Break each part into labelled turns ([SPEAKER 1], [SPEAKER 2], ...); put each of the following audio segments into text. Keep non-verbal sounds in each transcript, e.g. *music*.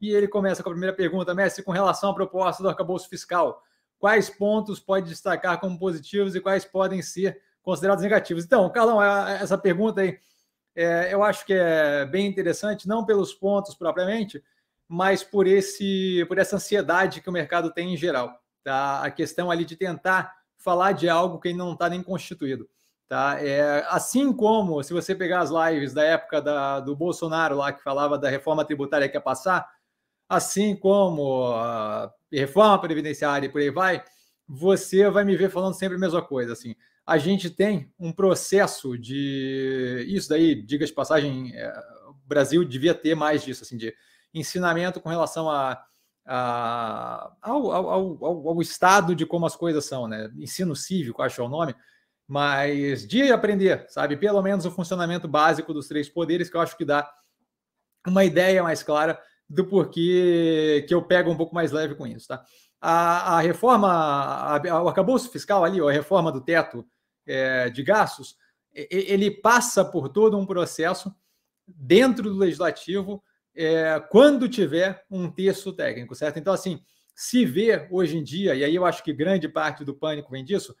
[SPEAKER 1] E ele começa com a primeira pergunta, mestre, com relação à proposta do arcabouço fiscal. Quais pontos pode destacar como positivos e quais podem ser considerados negativos? Então, Carlão, essa pergunta aí, é, eu acho que é bem interessante, não pelos pontos propriamente, mas por, esse, por essa ansiedade que o mercado tem em geral. Tá? A questão ali de tentar falar de algo que não está nem constituído. Tá? É, assim como se você pegar as lives da época da, do Bolsonaro lá que falava da reforma tributária que ia passar, assim como ah, reforma previdenciária e por aí vai, você vai me ver falando sempre a mesma coisa. Assim, a gente tem um processo de isso daí, diga de passagem, é, o Brasil devia ter mais disso, assim, de ensinamento com relação a, a ao, ao, ao, ao, estado de como as coisas são, né? Ensino cívico, acho é o nome. Mas dia e aprender, sabe? Pelo menos o funcionamento básico dos três poderes, que eu acho que dá uma ideia mais clara do porquê que eu pego um pouco mais leve com isso, tá? A, a reforma, o arcabouço fiscal ali, a reforma do teto é, de gastos, ele passa por todo um processo dentro do legislativo é, quando tiver um texto técnico, certo? Então, assim, se vê hoje em dia, e aí eu acho que grande parte do pânico vem disso,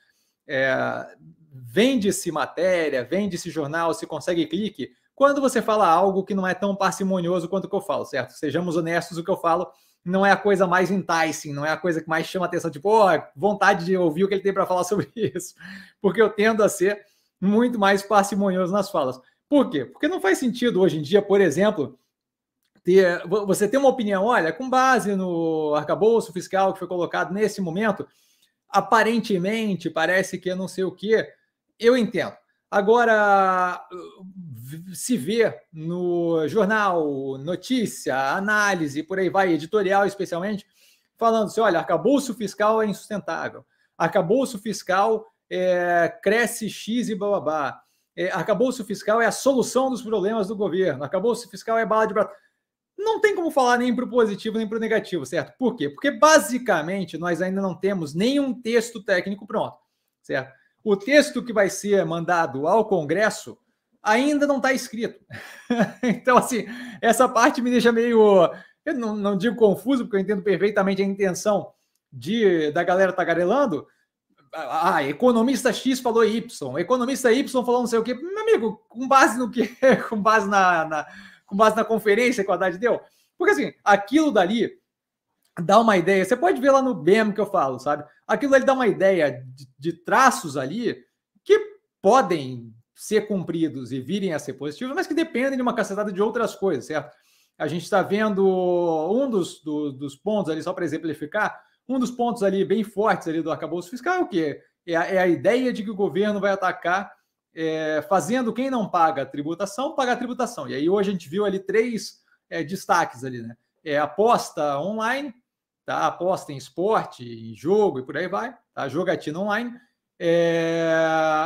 [SPEAKER 1] é, vende-se matéria, vende-se jornal, se consegue clique quando você fala algo que não é tão parcimonioso quanto o que eu falo, certo? Sejamos honestos, o que eu falo não é a coisa mais enticing, não é a coisa que mais chama atenção, tipo, oh, vontade de ouvir o que ele tem para falar *laughs* sobre isso. Porque eu tendo a ser muito mais parcimonioso nas falas. Por quê? Porque não faz sentido hoje em dia, por exemplo, ter, você ter uma opinião, olha, com base no arcabouço fiscal que foi colocado nesse momento, aparentemente parece que é não sei o quê. Eu entendo. Agora, se vê no jornal, notícia, análise, por aí vai, editorial especialmente, falando assim: olha, arcabouço fiscal é insustentável, arcabouço fiscal é, cresce X e bababá, é, arcabouço fiscal é a solução dos problemas do governo, arcabouço fiscal é bala de braço. Não tem como falar nem para o positivo nem para o negativo, certo? Por quê? Porque basicamente nós ainda não temos nenhum texto técnico pronto, certo? O texto que vai ser mandado ao Congresso ainda não está escrito. *laughs* então, assim, essa parte me deixa meio. Eu não, não, digo confuso, porque eu entendo perfeitamente a intenção de da galera tagarelando. Ah, ah, ah economista X falou Y, economista Y falou não sei o quê. Meu amigo, com base no quê? *laughs* com, base na, na, com base na conferência que o Haddad deu? Porque, assim, aquilo dali dá uma ideia. Você pode ver lá no BEM que eu falo, sabe? Aquilo ali dá uma ideia de, de traços ali que podem ser cumpridos e virem a ser positivos, mas que dependem de uma cacetada de outras coisas, certo? A gente está vendo um dos, do, dos pontos ali, só para exemplificar, um dos pontos ali bem fortes ali do arcabouço fiscal é o quê? É a, é a ideia de que o governo vai atacar é, fazendo quem não paga a tributação, pagar a tributação. E aí hoje a gente viu ali três é, destaques ali, né? É, aposta online, tá? aposta em esporte, em jogo e por aí vai, tá? jogatina online, é,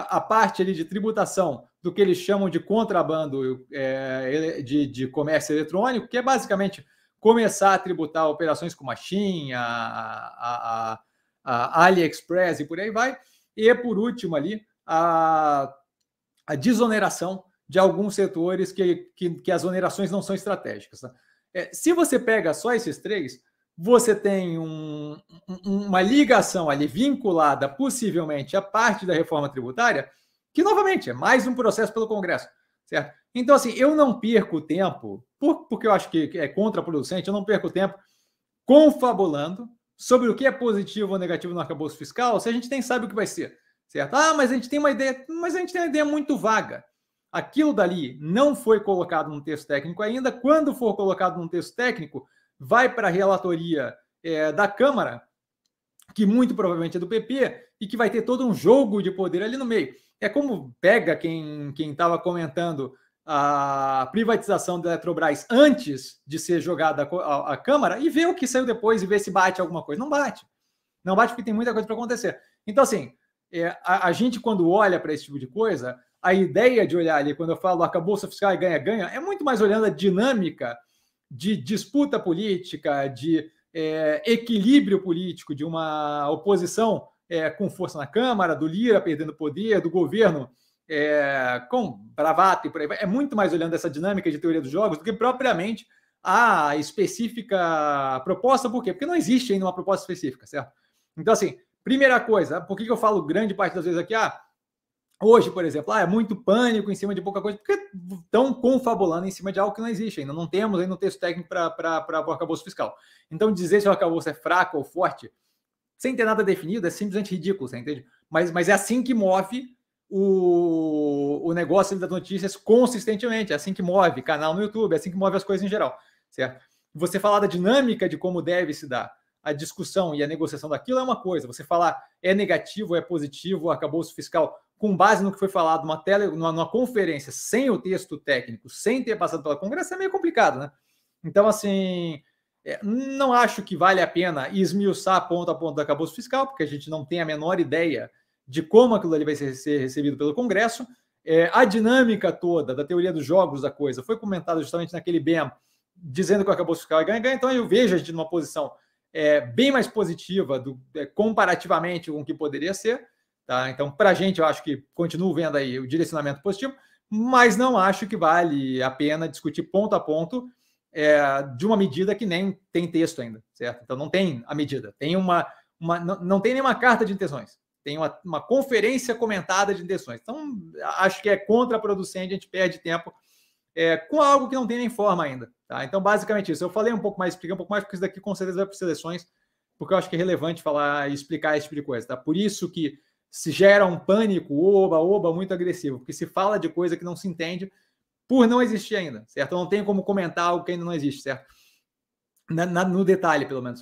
[SPEAKER 1] a parte ali de tributação do que eles chamam de contrabando é, de, de, comércio eletrônico, que é basicamente começar a tributar operações como a Shein, a, a, a, a AliExpress e por aí vai. E, por último, ali, a, a desoneração de alguns setores que, que, que as onerações não são estratégicas. Tá? É, se você pega só esses três, você tem um, uma ligação ali vinculada possivelmente à parte da reforma tributária, que novamente é mais um processo pelo Congresso, certo? Então, assim, eu não perco tempo, porque eu acho que é contraproducente, eu não perco tempo confabulando sobre o que é positivo ou negativo no arcabouço fiscal, se a gente nem sabe o que vai ser, certo? Ah, mas a gente tem uma ideia, mas a gente tem uma ideia muito vaga. Aquilo dali não foi colocado num texto técnico ainda. Quando for colocado num texto técnico, vai para a relatoria é, da Câmara, que muito provavelmente é do PP, e que vai ter todo um jogo de poder ali no meio. É como pega quem estava comentando a privatização da Eletrobras antes de ser jogada à Câmara e vê o que saiu depois e vê se bate alguma coisa. Não bate. Não bate porque tem muita coisa para acontecer. Então, assim, é, a, a, gente, quando olha para esse tipo de coisa, a ideia de olhar ali, quando eu falo acabou bolsa fiscal e ganha-ganha, é muito mais olhando a dinâmica de disputa política, de é, equilíbrio político, de uma oposição é, com força na Câmara, do Lira perdendo poder, do governo é, com bravata e por aí vai. É muito mais olhando essa dinâmica de teoria dos jogos do que propriamente a específica proposta. Por quê? Porque não existe ainda uma proposta específica, certo? Então, assim, primeira coisa, por que eu falo grande parte das vezes aqui, ah, Hoje, por exemplo, ah, é muito pânico em cima de pouca coisa, porque estão confabulando em cima de algo que não existe ainda. Não temos ainda um texto técnico para o arcabouço fiscal. Então, dizer se o arcabouço é fraco ou forte, sem ter nada definido, é simplesmente ridículo, você entende? Mas, mas é assim que move o, o negócio das notícias consistentemente. É assim que move canal no YouTube, é assim que move as coisas em geral, certo? Você falar da dinâmica de como deve se dar a discussão e a negociação daquilo é uma coisa. Você falar é negativo, é positivo, acabou o fiscal com base no que foi falado numa, tele, numa, numa conferência, sem o texto técnico, sem ter passado pelo Congresso, é meio complicado, né? Então, assim, é, não acho que vale a pena esmiuçar ponto a ponto da acabouço fiscal, porque a gente não tem a menor ideia de como aquilo ali vai ser recebido pelo Congresso. É, a dinâmica toda da teoria dos jogos da coisa foi comentada justamente naquele BEM, dizendo que o acabouço fiscal é ganha-ganha, então eu vejo a gente numa posição é, bem mais positiva do, é, comparativamente com o que poderia ser. Tá? Então, para a gente, eu acho que continuo vendo aí o direcionamento positivo, mas não acho que vale a pena discutir ponto a ponto é, de uma medida que nem tem texto ainda, certo? Então, não tem a medida, tem uma, uma não, não tem nenhuma carta de intenções, tem uma, uma conferência comentada de intenções. Então, acho que é contraproducente, a gente perde tempo é, com algo que não tem nem forma ainda. Tá? Então, basicamente isso. Eu falei um pouco mais, expliquei um pouco mais, porque isso daqui com certeza vai para seleções, porque eu acho que é relevante falar e explicar esse tipo de coisa. Tá? Por isso que se gera um pânico, oba, oba, muito agressivo, porque se fala de coisa que não se entende por não existir ainda, certo? Não tem como comentar algo que ainda não existe, certo? Na, na, no detalhe, pelo menos.